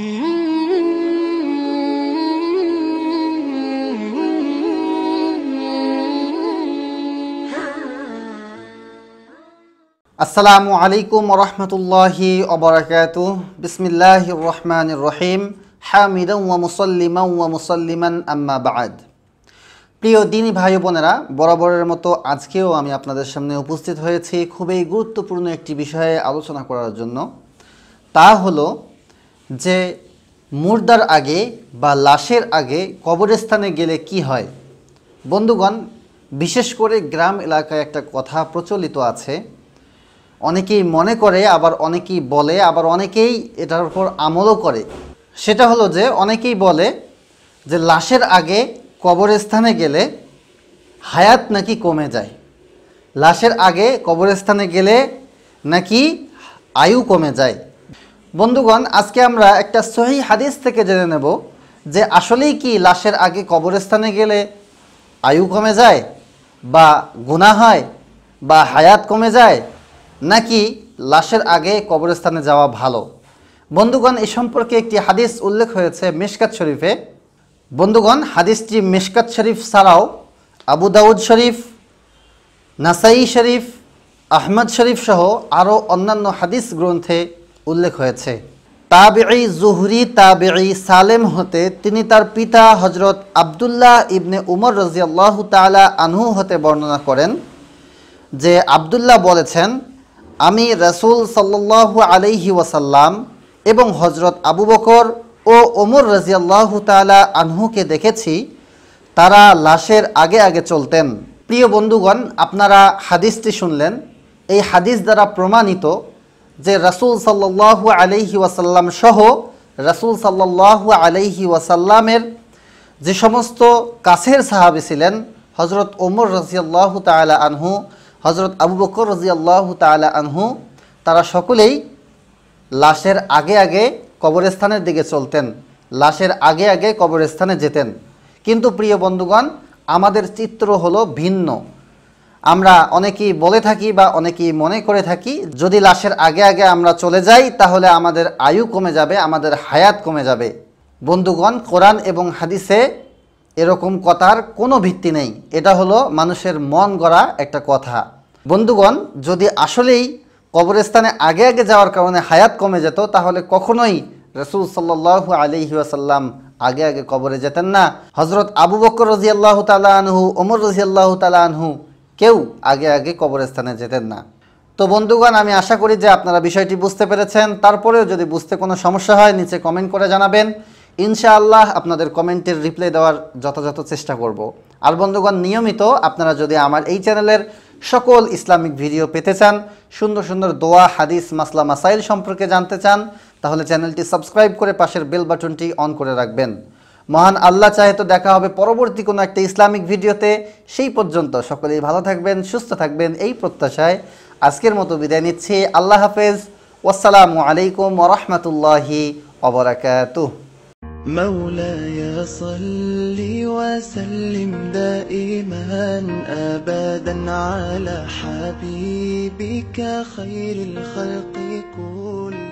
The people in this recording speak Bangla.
আসসালামু আলাইকুম রহমতুল্লাহি অবরাকাত বিসমিল্লাহ রহমান রহিম হামিদ ওয়া মুসল্লিমা ওয়া মুসল্লিমান আম্মা বাদ প্রিয় দিনী ভাই বোনেরা বরাবরের মতো আজকেও আমি আপনাদের সামনে উপস্থিত হয়েছি খুবই গুরুত্বপূর্ণ একটি বিষয়ে আলোচনা করার জন্য তা হলো যে মুর্দার আগে বা লাশের আগে কবরস্থানে গেলে কি হয় বন্ধুগণ বিশেষ করে গ্রাম এলাকায় একটা কথা প্রচলিত আছে অনেকেই মনে করে আবার অনেকেই বলে আবার অনেকেই এটার উপর আমলও করে সেটা হলো যে অনেকেই বলে যে লাশের আগে কবরস্থানে গেলে হায়াত নাকি কমে যায় লাশের আগে কবরস্থানে গেলে নাকি আয়ু কমে যায় বন্ধুগণ আজকে আমরা একটা সহি হাদিস থেকে জেনে নেব যে আসলেই কি লাশের আগে কবরস্থানে গেলে আয়ু কমে যায় বা গুণা হয় বা হায়াত কমে যায় নাকি লাশের আগে কবরস্থানে যাওয়া ভালো বন্ধুগণ এ সম্পর্কে একটি হাদিস উল্লেখ হয়েছে মেশকাত শরীফে বন্ধুগণ হাদিসটি মিশকাত শরীফ ছাড়াও আবু দাউদ শরীফ নাসাই শরীফ আহমদ শরীফ সহ আরও অন্যান্য হাদিস গ্রন্থে উল্লেখ হয়েছে তাবেই জুহরি তাবেই সালেম হতে তিনি তার পিতা হজরত আবদুল্লাহ ইবনে উমর রাজিয়াল্লাহ তালা আনহু হতে বর্ণনা করেন যে আবদুল্লাহ বলেছেন আমি রসুল সাল্লু আলহি ওয়াসাল্লাম এবং হজরত আবু বকর ও ওমর রাজিয়াল্লাহ তালা আনহুকে দেখেছি তারা লাশের আগে আগে চলতেন প্রিয় বন্ধুগণ আপনারা হাদিসটি শুনলেন এই হাদিস দ্বারা প্রমাণিত যে রসুল সাল্লাহ আলহি ওয়াসাল্লাম সহ রসুল সাল্লাহ আলহি ওয়াসাল্লামের যে সমস্ত কাছের সাহাবি ছিলেন হজরত ওমর রাজিয়াল্লাহ তালা আনহু হজরত আবু বকর রাজিয়াল্লাহ তালা আনহু তারা সকলেই লাশের আগে আগে কবরস্থানের দিকে চলতেন লাশের আগে আগে কবরস্থানে যেতেন কিন্তু প্রিয় বন্ধুগণ আমাদের চিত্র হলো ভিন্ন আমরা অনেকেই বলে থাকি বা অনেকেই মনে করে থাকি যদি লাশের আগে আগে আমরা চলে যাই তাহলে আমাদের আয়ু কমে যাবে আমাদের হায়াত কমে যাবে বন্ধুগণ কোরআন এবং হাদিসে এরকম কথার কোনো ভিত্তি নেই এটা হলো মানুষের মন গড়া একটা কথা বন্ধুগণ যদি আসলেই কবরস্থানে আগে আগে যাওয়ার কারণে হায়াত কমে যেত তাহলে কখনোই রসুল সাল্লু আলিহাসাল্লাম আগে আগে কবরে যেতেন না হজরত আবু বকর রজিয়াল্লাহ তালাহু ওমর রজিয়াল্লাহ তালাহু কেউ আগে আগে কবরস্থানে যেতেন না তো বন্ধুগণ আমি আশা করি যে আপনারা বিষয়টি বুঝতে পেরেছেন তারপরেও যদি বুঝতে কোনো সমস্যা হয় নিচে কমেন্ট করে জানাবেন ইনশাআল্লাহ আপনাদের কমেন্টের রিপ্লাই দেওয়ার যথাযথ চেষ্টা করব। আর বন্ধুগণ নিয়মিত আপনারা যদি আমার এই চ্যানেলের সকল ইসলামিক ভিডিও পেতে চান সুন্দর সুন্দর দোয়া হাদিস মাসলা মাসাইল সম্পর্কে জানতে চান তাহলে চ্যানেলটি সাবস্ক্রাইব করে পাশের বেল বাটনটি অন করে রাখবেন মহান আল্লাহ চাহে তো দেখা হবে পরবর্তী কোনো একটা ইসলামিক ভিডিওতে সেই পর্যন্ত সকলেই ভালো থাকবেন সুস্থ থাকবেন এই প্রত্যাশায় আজকের মতো বিদায় নিচ্ছি আল্লাহ হাফেজ ওয়াসালামু আলাইকুম ওরহমতুল্লাহি مولاي صل وسلم دائما ابدا على حبيبك خير الخلق كلهم